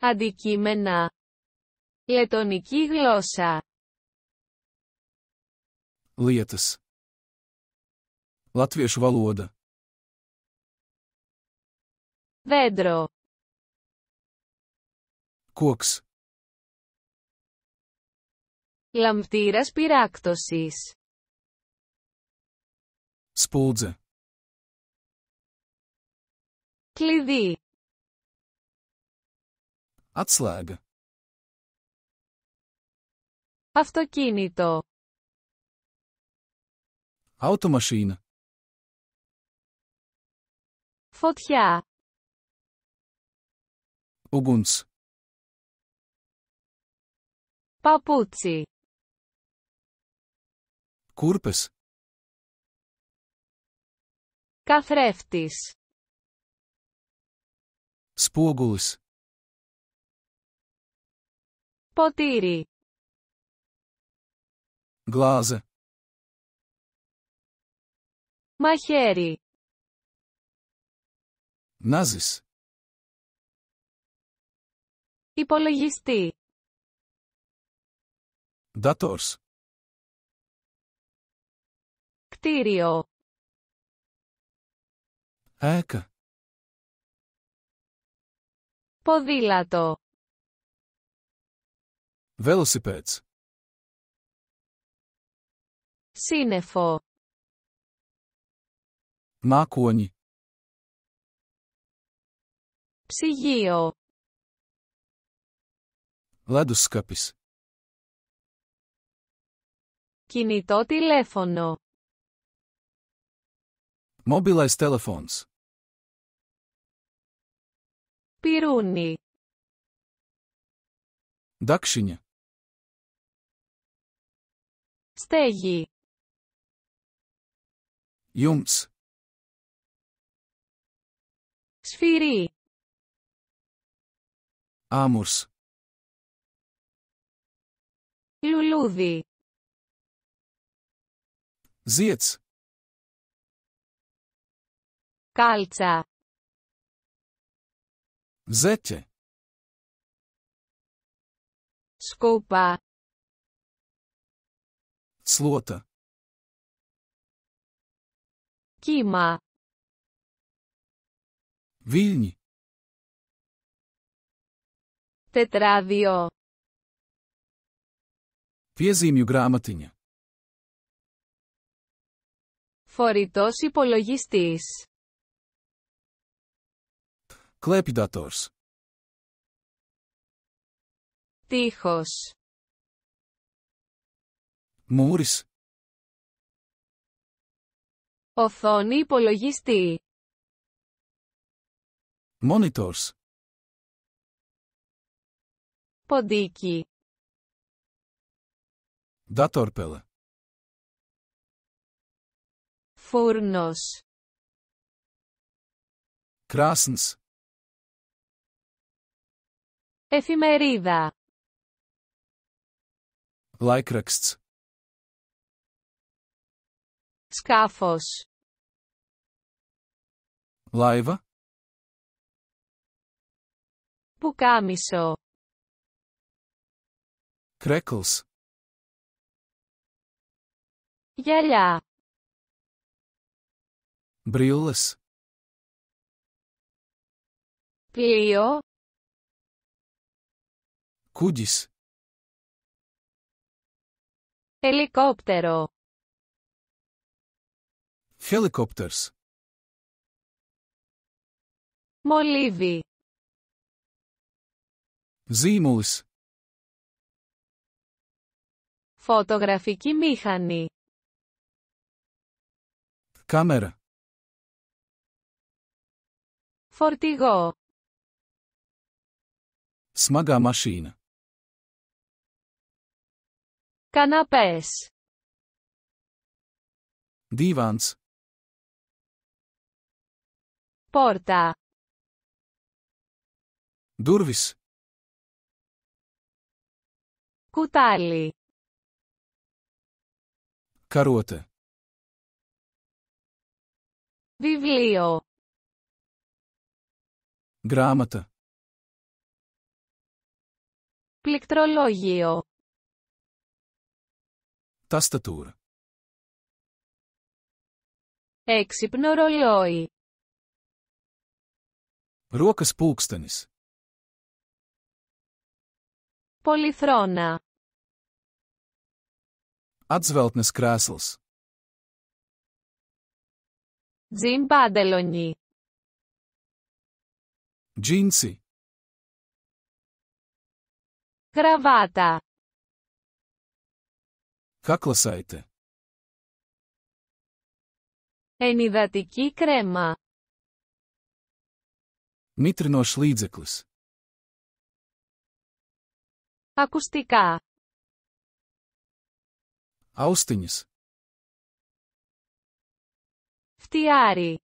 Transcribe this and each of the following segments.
Αντικείμενα. Λετονική γλώσσα. Lietas. Latviešu valoda. Δέντρο. Koks. Λαμπτήρας πυράκτωσης. Spuldze. Κλειδί. Atslag. Αυτοκίνητο. Automachine. Φωτιά. Ογκούντς. Παπούτσι. Κούρπες. Καθρέφτης. Σπούγγουλς. Ποτήρι. Γλάζε. Μαχαίρι. Νάζις. Υπολογιστή. δατόρς, Κτίριο. Έκα. Ποδήλατο. Velocipads. Σύννεφο. Μάκουονι. Ψυγείο. Λαντοσκάπης. Κινητό τηλέφωνο. Mobilized telephones. Πυρούνι. Δάξινια. Στέγη. Jungs. Σφυρί. Άμουρς. Λουλούδι. Ζιετς. Κάλτσα. Ζέτε. Σκούπα. Слота. Κύμα. Вильни. Τετράδιο. Пьезимью γράμματινια. Φορητός υπολογιστής. Κλέπιδατος, Τείχος. Μούρις. Οθόνη υπολογιστή. Monitors. Ποντίκι. Δάτορπελε. Φούρνος. Κράσνς. Εφημερίδα. Like Σκάφος. Λάιβα. Πουκάμισο. Κρέκλς. Γυαλιά. Μπριούλες. Πλοίο. Κούντις. Ελικόπτερο. Helicopters. Μολύβι. Zīmulis. Φωτογραφική μήχανη. Κάμερα. Φορτηγό. Smagā mašīna. Καναπές. Divans. πόρτα. Ντούρβις. Κουτάλι. Καρούατε. Βιβλίο. Γράμματα. Πληκτρολόγιο. Ταστατούρ. Έξυπνο ρολόι. Rokas pulkstenis. Polifrona. Atzveltnes krēsls. Dzimbādeloņi. Džinsi. Kravātā. Kaklasaite. Ενυδατική κρέμα. Nitrinošs līdzeklis. Akustικά. Austiņas. Φτιάρι.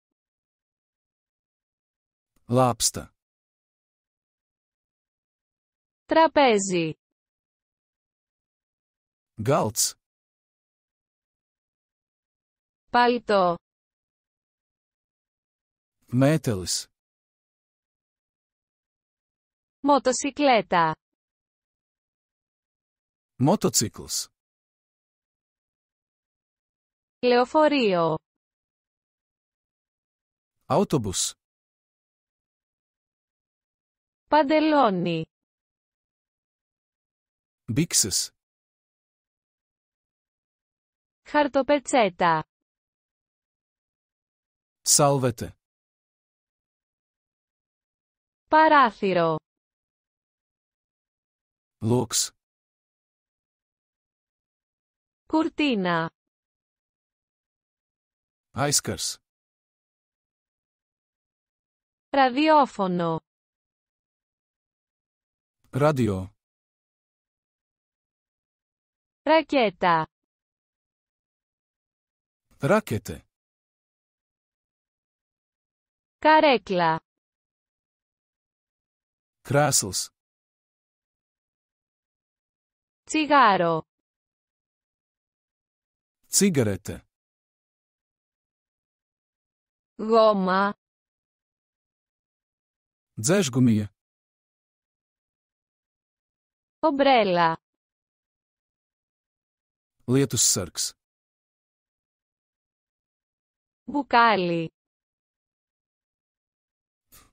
Λάπστα. Τραπέζι. Galds. Παλτό. Mētelis. Μοτοσικλέτα. Motocicles. Λεωφορείο. Autobus. Παντελόνι. Μπίξες. Χαρτοπετσέτα. Σάλβετε. Παράθυρο. Looks. Κουρτίνα. Άισκαρς. Ραδιόφωνο. Ράδιο. Ρακέτα. Ράκετε. Καρέκλα. Κράσλς. Τσιγάρο. Τσιγαρέτε. Γόμα. Τζέσγουμι. Ομπρέλα. σέρξ. Μπουκάλι.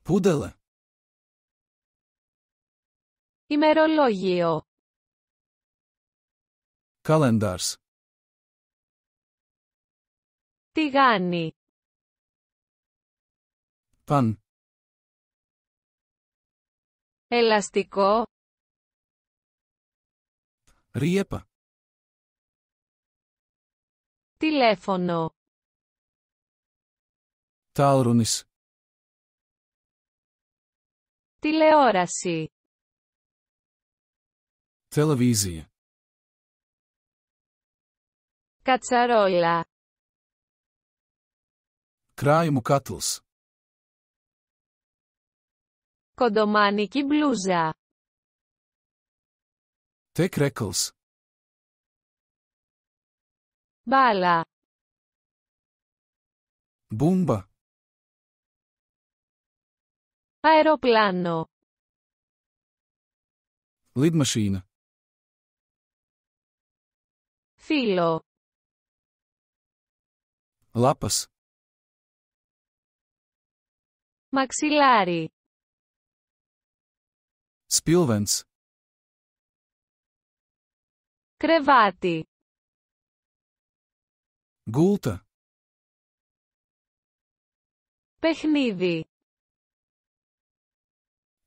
Πούντελε. Ημερολόγιο calendars. Τηγάνι. Παν. Ελαστικό. Ριέπα. Τηλέφωνο. τάλρουνις, Τηλεόραση. Τελεβίζια. Cazzarola. Kraj mu Kattles. Κοντομάνικη μπλούζα. Te crackles. Μπάλα. Μπούμπα. Αεροπλάνο. Lidmašīna. Φίλο. Λάπας. Μαξιλάρι. Σπίλβενς. Κρεβάτι. Γούλτα. Παιχνίδι.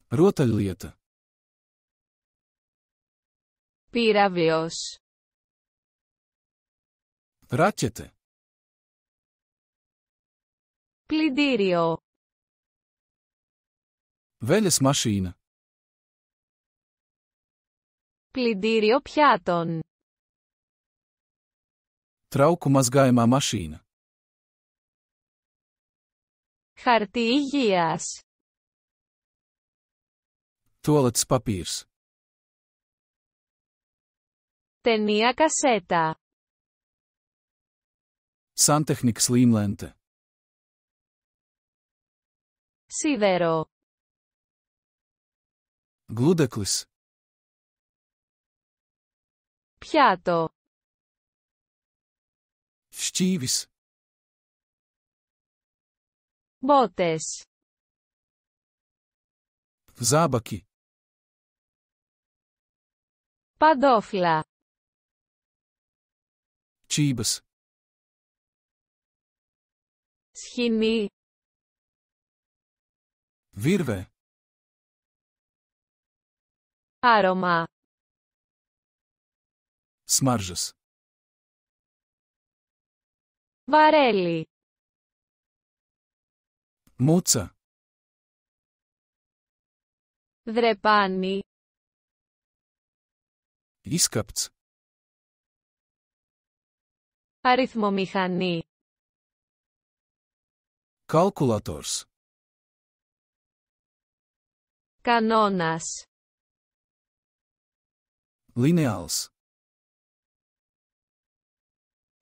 Ρόταλιέτα. Πύραυλος. Ράκετε. Πλυντήριο. Βέλες μασίνα. Πλυντήριο πιάτων. Τραούκου μας γάιμα μασίνα. Χαρτί υγείας. Τουαλέτς παπίρς. Ταινία κασέτα. Σαν τεχνικ σλίμλεντε. Σίδερο. Γλούδεκλυς. Πιάτο. Φτύβης. Μπότες. Ζάμπακι. Παντόφλα. Τσίμπες. Σχοινή. Βίρβε. Άρωμα. Σμάρζες. Βαρέλι. Μούτσα. Δρεπάνι. Ισκαπτς. Αριθμομηχανή. Calculators. Κανόνας. Lineals.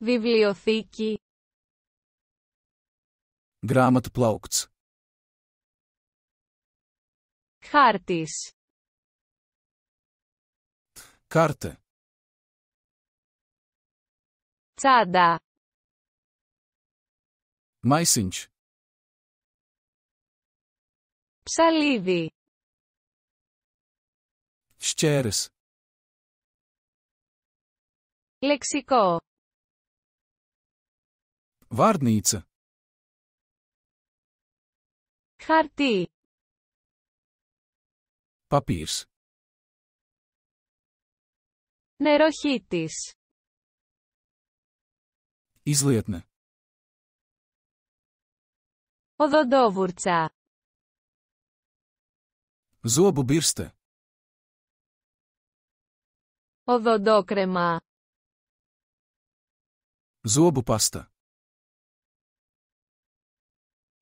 Βιβλιοθήκη. πλάουκτς. Χάρτης. Κάρτε. Τσάντα. Μάισιντς. Ψαλίδι. Λεξικό. Βάρνιτσα. Χαρτί. Παπίρς. Νεροχύτης. Излетне. Οδοντόβουρτσα. Зуб бирсте. Οδοντόκρεμα. πάστα,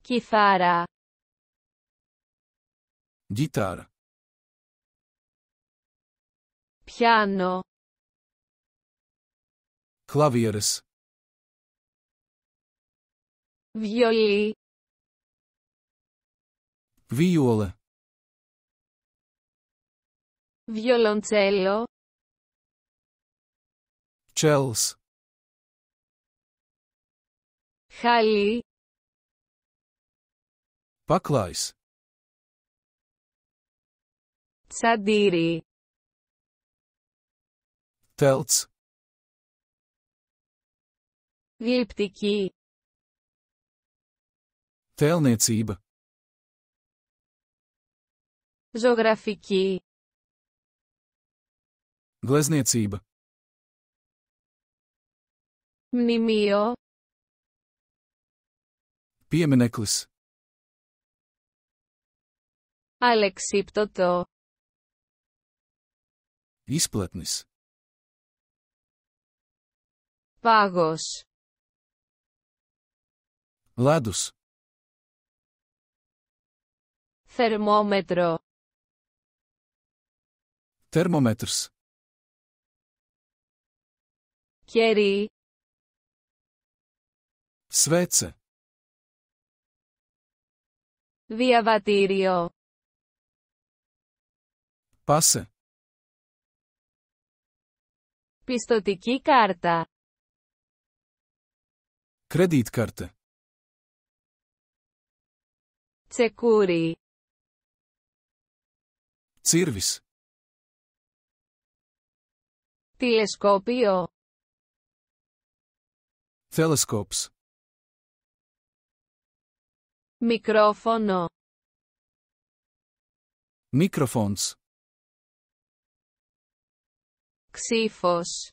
Κιθάρα. Γιτάρα. Πιάνο. Κλαβιέρες. Βιολί. Βιόλε. Βιολοντσέλο. Čels. Χάλι. Paklājs. Sadīri. Telts. Vilptiki. Tēlniecība. Geogrāfiki. Glezniecība. Μνημείο. νέκλες. Αλεξίπτωτο. Ισπλέτνης. Πάγος. Λάδος. Θερμόμετρο. Θερμόμετρος. Κερί. Svece. Διαβατήριο. Πάσε. Πιστοτική κάρτα. Kreditkarte. Τσεκούρι. Cirvis. Τηλεσκόπιο. Teleskops. Μικρόφωνο. Μικροφόντς. Ξύφος.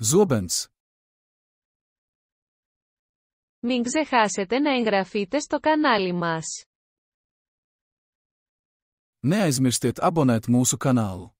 Ζούμπενς. Μην ξεχάσετε να εγγραφείτε στο κανάλι μας. Ne aizmirstiet abonēt mūsu κανάλι.